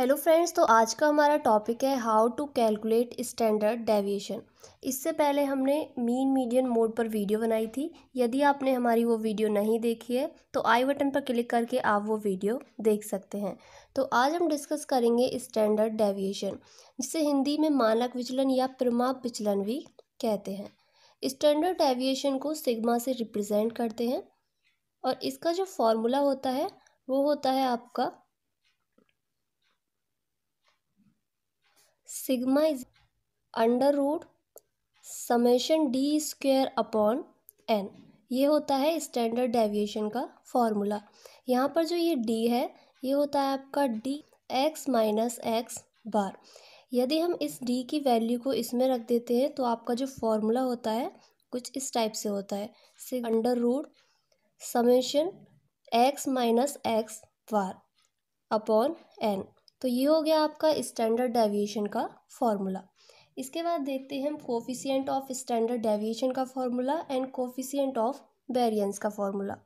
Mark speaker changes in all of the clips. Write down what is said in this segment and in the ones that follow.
Speaker 1: hello friends तो आज का हमारा टॉपिक है how to calculate standard deviation इससे पहले हमने मीन मीडियन मोड पर वीडियो बनाई थी यदि आपने हमारी वो वीडियो नहीं देखी है तो आई बटन पर क्लिक करके आप वो वीडियो देख सकते हैं तो आज हम डिस्कस करेंगे स्टैंडर्ड डेविएशन जिसे हिंदी में मानक विचलन या प्रमाप विचलन भी कहते हैं स्टैंडर्ड डेविएशन को सिग्मा से रिप्रजेंट करते हैं और इसका जो फॉर्मूला होता है वो होता है आपका sigma is under root summation D square upon N ये होता है स्टैंडर्ड डेविएशन का फॉर्मूला यहाँ पर जो ये डी है ये होता है आपका D X minus X bar यदि हम इस डी की वैल्यू को इसमें रख देते हैं तो आपका जो फॉर्मूला होता है कुछ इस टाइप से होता है sig under root summation X minus X bar upon N तो ये हो गया आपका स्टैंडर्ड डेविएशन का फॉर्मूला इसके बाद देखते हैं हम कोफिशियंट ऑफ स्टैंडर्ड डेविएशन का formula and coefficient of variance का फॉर्मूला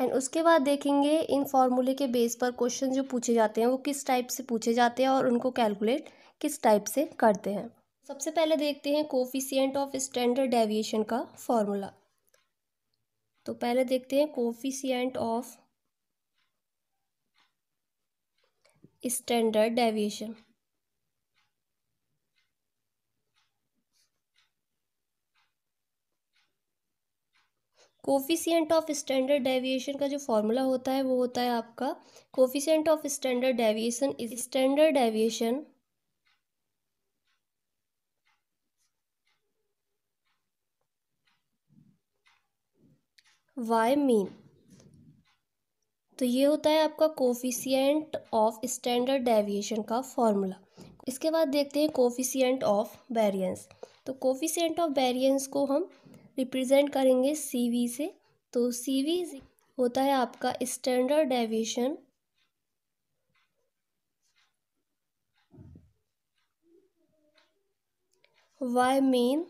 Speaker 1: एंड उसके बाद देखेंगे इन फार्मूले के बेस पर क्वेश्चन जो पूछे जाते हैं वो किस टाइप से पूछे जाते हैं और उनको कैलकुलेट किस टाइप से करते हैं सबसे पहले देखते हैं कोफिशियंट ऑफ स्टैंडर्ड डेविएशन का फॉर्मूला तो पहले देखते हैं coefficient of standard deviation coefficient of standard deviation का जो फॉर्मूला होता है वो होता है आपका coefficient of standard deviation standard deviation by mean तो ये होता है आपका कोफिशियंट ऑफ स्टैंडर्ड डेविएशन का फॉर्मूला इसके बाद देखते हैं कोफिशियंट ऑफ बैरियंस तो कोफिशियंट ऑफ बैरियंस को हम रिप्रेजेंट करेंगे सी से तो सी होता है आपका standard deviation by mean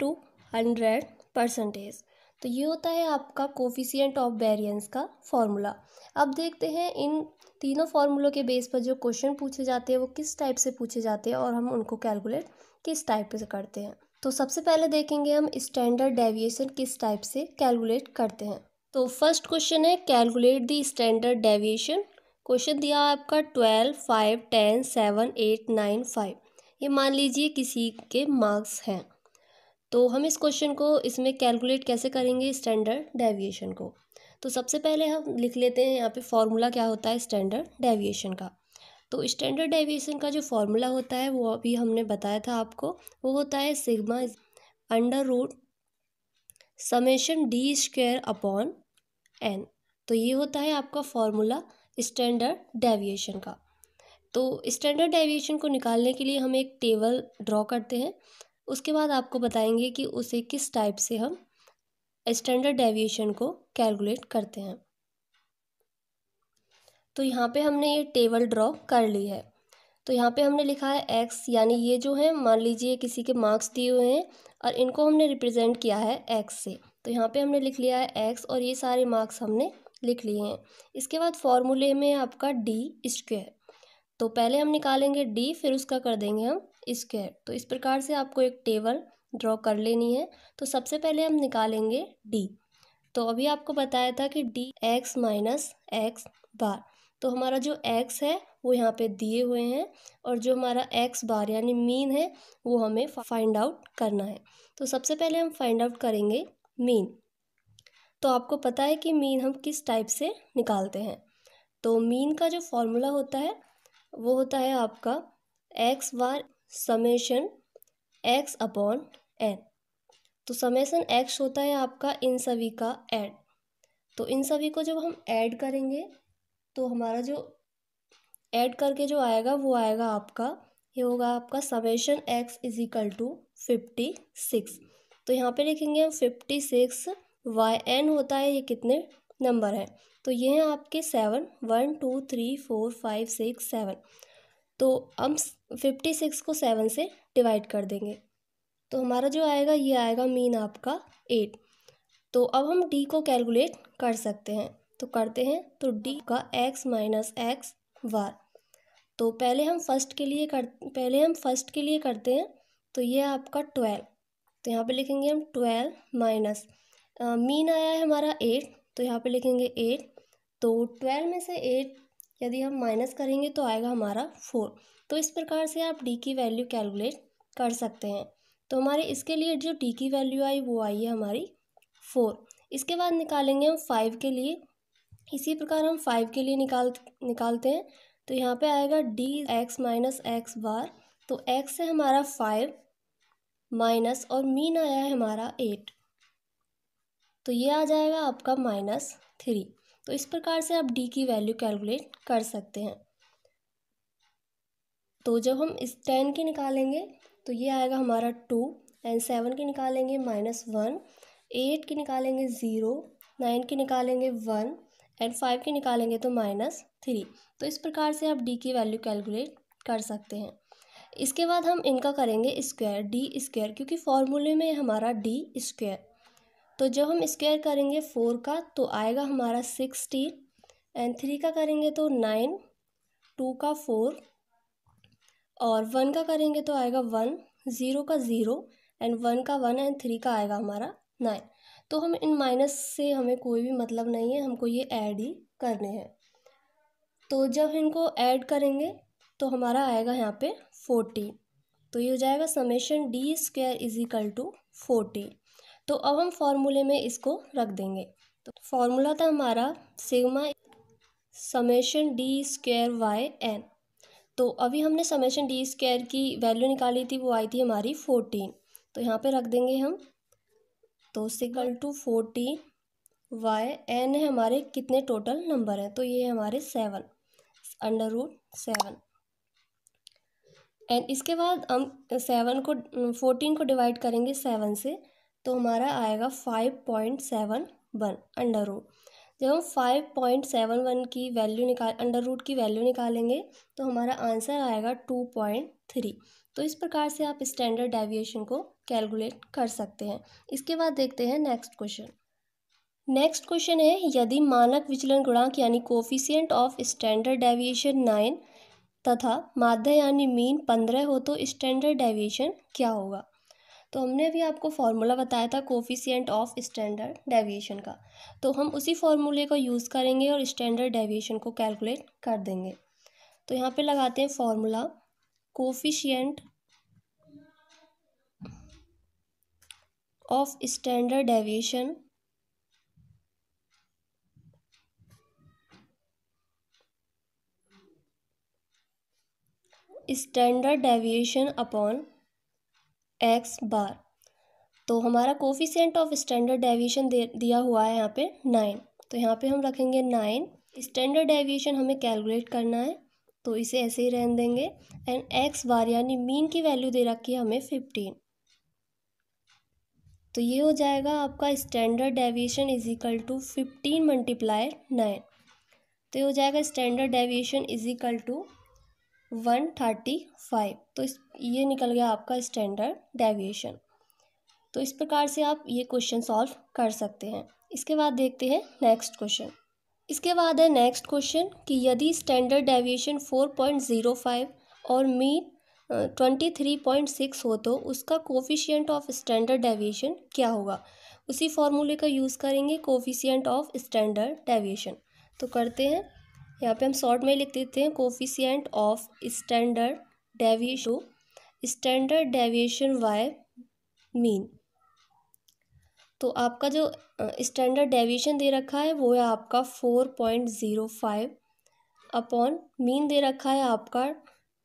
Speaker 1: to hundred percentage तो ये होता है आपका कोफिशियंट ऑफ वेरियंस का फॉर्मूला अब देखते हैं इन तीनों फार्मूलों के बेस पर जो क्वेश्चन पूछे जाते हैं वो किस टाइप से पूछे जाते हैं और हम उनको कैलकुलेट किस टाइप से करते हैं तो सबसे पहले देखेंगे हम स्टैंडर्ड डेविएशन किस टाइप से कैलकुलेट करते हैं तो फर्स्ट क्वेश्चन है calculate the standard deviation question दिया आपका twelve five ten seven eight nine five ये मान लीजिए किसी के मार्क्स हैं तो हम इस क्वेश्चन को इसमें कैलकुलेट कैसे करेंगे स्टैंडर्ड डेविएशन को तो सबसे पहले हम लिख लेते हैं यहाँ पे फॉर्मूला क्या होता है स्टैंडर्ड डेविएशन का तो स्टैंडर्ड डेविएशन का जो फॉर्मूला होता है वो अभी हमने बताया था आपको वो होता है sigma under root summation D square upon N तो ये होता है आपका फॉर्मूला स्टैंडर्ड डेविएशन का तो स्टैंडर्ड डेविएशन को निकालने के लिए हम एक टेबल ड्रॉ करते हैं उसके बाद आपको बताएंगे कि उसे किस टाइप से हम स्टैंडर्ड डेविएशन को कैलकुलेट करते हैं तो यहाँ पे हमने ये टेबल ड्रॉ कर ली है तो यहाँ पे हमने लिखा है एक्स यानी ये जो है मान लीजिए किसी के मार्क्स दिए हुए हैं और इनको हमने रिप्रेजेंट किया है एक्स से तो यहाँ पे हमने लिख लिया है एक्स और ये सारे मार्क्स हमने लिख लिए हैं इसके बाद फॉर्मूले में आपका डी स्क्वेयर तो पहले हम निकालेंगे डी फिर उसका कर देंगे हम स्क्वायर तो इस प्रकार से आपको एक टेबल ड्रॉ कर लेनी है तो सबसे पहले हम निकालेंगे डी तो अभी आपको बताया था कि D X minus X bar तो हमारा जो एक्स है वो यहाँ पे दिए हुए हैं और जो हमारा एक्स बार यानी मीन है वो हमें फाइंड आउट करना है तो सबसे पहले हम फाइंड आउट करेंगे मीन तो आपको पता है कि मीन हम किस टाइप से निकालते हैं तो मीन का जो फॉर्मूला होता है वो होता है आपका X bar summation X upon N तो समेशन एक्स होता है आपका इन सभी का एड तो इन सभी को जब हम ऐड करेंगे तो हमारा जो ऐड करके जो आएगा वो आएगा आपका ये होगा आपका summation X is equal to fifty six तो यहाँ पे लिखेंगे हम फिफ्टी सिक्स वाई एन होता है ये कितने नंबर है तो ये हैं आपके seven one two three four five six seven तो हम फिफ्टी सिक्स को सेवन से डिवाइड कर देंगे तो हमारा जो आएगा ये आएगा मीन आपका एट तो अब हम डी को कैलकुलेट कर सकते हैं तो करते हैं तो डी का एक्स माइनस एक्स वार तो पहले हम फर्स्ट के लिए कर पहले हम फर्स्ट के लिए करते हैं तो ये आपका ट्वेल्व तो यहाँ पे लिखेंगे हम ट्वेल्व माइनस मीन आया है हमारा एट तो यहाँ पे लिखेंगे एट तो ट्वेल्व में से एट यदि हम माइनस करेंगे तो आएगा हमारा फोर तो इस प्रकार से आप डी की वैल्यू कैलकुलेट कर सकते हैं तो हमारे इसके लिए जो डी की वैल्यू आई वो आई है हमारी फोर इसके बाद निकालेंगे हम फाइव के लिए इसी प्रकार हम फाइव के लिए निकाल निकालते हैं तो यहाँ पे आएगा D X minus X bar तो एक्स है हमारा फाइव माइनस और मीन आया है हमारा एट तो ये आ जाएगा आपका माइनस थ्री तो इस प्रकार से आप डी की वैल्यू कैलकुलेट कर सकते हैं तो जब हम इस टेन की निकालेंगे तो ये आएगा हमारा टू एंड सेवन की निकालेंगे माइनस वन एट की निकालेंगे ज़ीरो नाइन की निकालेंगे वन एंड फाइव की निकालेंगे तो माइनस थ्री तो इस प्रकार से आप डी की वैल्यू कैलकुलेट कर सकते हैं इसके बाद हम इनका करेंगे स्क्वायर डी स्क्वायर क्योंकि फॉर्मूले में हमारा डी स्क्वायर तो जब हम स्क्वायर करेंगे फोर का तो आएगा हमारा सिक्सटीन एंड थ्री का करेंगे तो नाइन टू का फोर और वन का करेंगे तो आएगा वन ज़ीरो का ज़ीरो एंड वन का वन एंड थ्री का आएगा हमारा नाइन तो हम इन माइनस से हमें कोई भी मतलब नहीं है हमको ये ऐड ही करने हैं तो जब इनको ऐड करेंगे तो हमारा आएगा यहाँ पे फोर्टी तो ये हो जाएगा summation D square is equal to forty तो अब हम फॉर्मूले में इसको रख देंगे तो फॉर्मूला था हमारा sigma summation D square by N तो अभी हमने समेशन डी स्क्वायर की वैल्यू निकाली थी वो आई थी हमारी फोर्टीन तो यहाँ पे रख देंगे हम तो equal to fourteen by N है हमारे कितने टोटल नंबर हैं तो ये है हमारे seven under root seven and इसके बाद हम सेवन को फोर्टीन को डिवाइड करेंगे सेवन से तो हमारा आएगा five point seven one under root जब हम फाइव पॉइंट सेवन वन की वैल्यू निकाल अंडर रूट की वैल्यू निकालेंगे तो हमारा आंसर आएगा टू पॉइंट थ्री तो इस प्रकार से आप स्टैंडर्ड डेविएशन को कैलकुलेट कर सकते हैं इसके बाद देखते हैं नेक्स्ट क्वेश्चन नेक्स्ट क्वेश्चन है यदि मानक विचलन गुणांक यानी coefficient of standard deviation nine तथा माध्य यानी मीन पंद्रह हो तो स्टैंडर्ड डेविएशन क्या होगा तो हमने अभी आपको फार्मूला बताया था कोफिशियंट ऑफ स्टैंडर्ड डेविएशन का तो हम उसी फार्मूले का यूज़ करेंगे और स्टैंडर्ड डेविएशन को कैलकुलेट कर देंगे तो यहाँ पे लगाते हैं formula coefficient of standard deviation standard deviation upon X bar तो हमारा कोफिशेंट ऑफ स्टैंडर्ड डेविएशन दे दिया हुआ है यहाँ पे नाइन तो यहाँ पे हम रखेंगे नाइन स्टैंडर्ड डेविएशन हमें कैलकुलेट करना है तो इसे ऐसे ही रहने देंगे एंड एक्स बार यानी मीन की वैल्यू दे रखी है हमें फिफ्टीन तो ये हो जाएगा आपका standard deviation is equal to fifteen multiply nine तो ये हो जाएगा standard deviation is equal to one thirty five तो इस ये निकल गया आपका स्टैंडर्ड डेविएशन तो इस प्रकार से आप ये क्वेश्चन सॉल्व कर सकते हैं इसके बाद देखते हैं नेक्स्ट क्वेश्चन इसके बाद है नेक्स्ट क्वेश्चन कि यदि standard deviation four point zero five और mean twenty three point six हो तो उसका कोफिशियंट ऑफ स्टैंडर्ड डेविएशन क्या होगा उसी फॉर्मूले का यूज़ करेंगे कोफिशियंट ऑफ स्टैंडर्ड डेविएशन तो करते हैं यहाँ पे हम शॉर्ट में लिख देते हैं coefficient of standard deviation standard deviation by mean तो आपका जो स्टैंडर्ड डेविएशन दे रखा है वो है आपका four point zero five upon mean दे रखा है आपका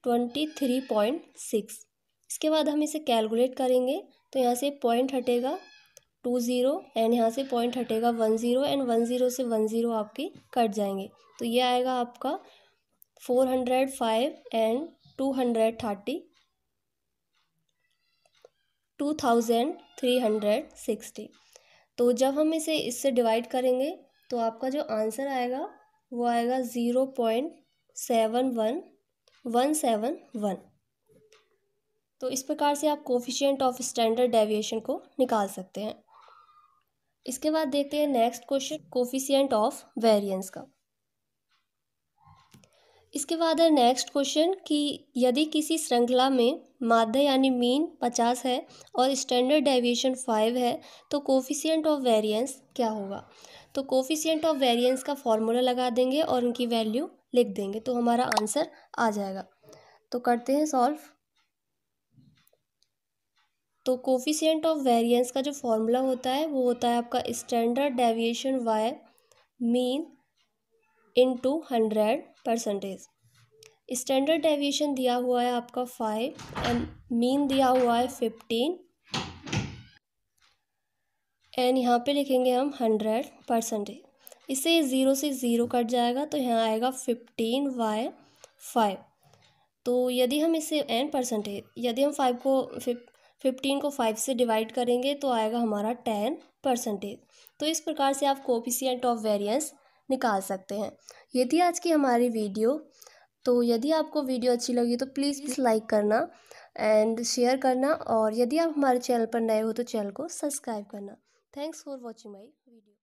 Speaker 1: ट्वेंटी थ्री पॉइंट सिक्स इसके बाद हम इसे कैलकुलेट करेंगे तो यहाँ से पॉइंट हटेगा टू ज़ीरो एंड यहाँ से पॉइंट हटेगा one zero and one zero से वन ज़ीरो आपके कट जाएंगे तो ये आएगा आपका four hundred five and two hundred thirty two thousand three hundred sixty तो जब हम इसे इससे डिवाइड करेंगे तो आपका जो आंसर आएगा वो आएगा zero point seven one one seven one तो इस प्रकार से आप कोफिशियंट ऑफ स्टैंडर्ड डेविएशन को निकाल सकते हैं इसके बाद देखते हैं next question coefficient of variance का इसके बाद है नेक्स्ट क्वेश्चन कि यदि किसी श्रृंखला में माध्य यानी मीन पचास है और स्टैंडर्ड डेविएशन फाइव है तो कोफिशियंट ऑफ वेरिएंस क्या होगा तो कोफिशियंट ऑफ वेरिएंस का फॉर्मूला लगा देंगे और उनकी वैल्यू लिख देंगे तो हमारा आंसर आ जाएगा तो करते हैं सॉल्व तो कोफिशियंट ऑफ वेरिएंस का जो फॉर्मूला होता है वो होता है आपका standard deviation by mean into hundred percentage standard deviation दिया हुआ है आपका फाइव एंड मीन दिया हुआ है फिफ्टीन एंड यहाँ पे लिखेंगे हम हंड्रेड परसेंटेज इससे ज़ीरो से ज़ीरो कट जाएगा तो यहाँ आएगा फिफ्टीन वाई फाइव तो यदि हम इसे एन परसेंटेज यदि हम फाइव को फिफ्टीन को फाइव से डिवाइड करेंगे तो आएगा हमारा टेन परसेंटेज तो इस प्रकार से आप कोपिशियंट ऑफ वेरियंस निकाल सकते हैं ये थी आज की हमारी वीडियो तो यदि आपको वीडियो अच्छी लगी तो प्लीज़ प्लीज़ लाइक करना एंड शेयर करना और यदि आप हमारे चैनल पर नए हो तो चैनल को सब्सक्राइब करना thanks for watching my video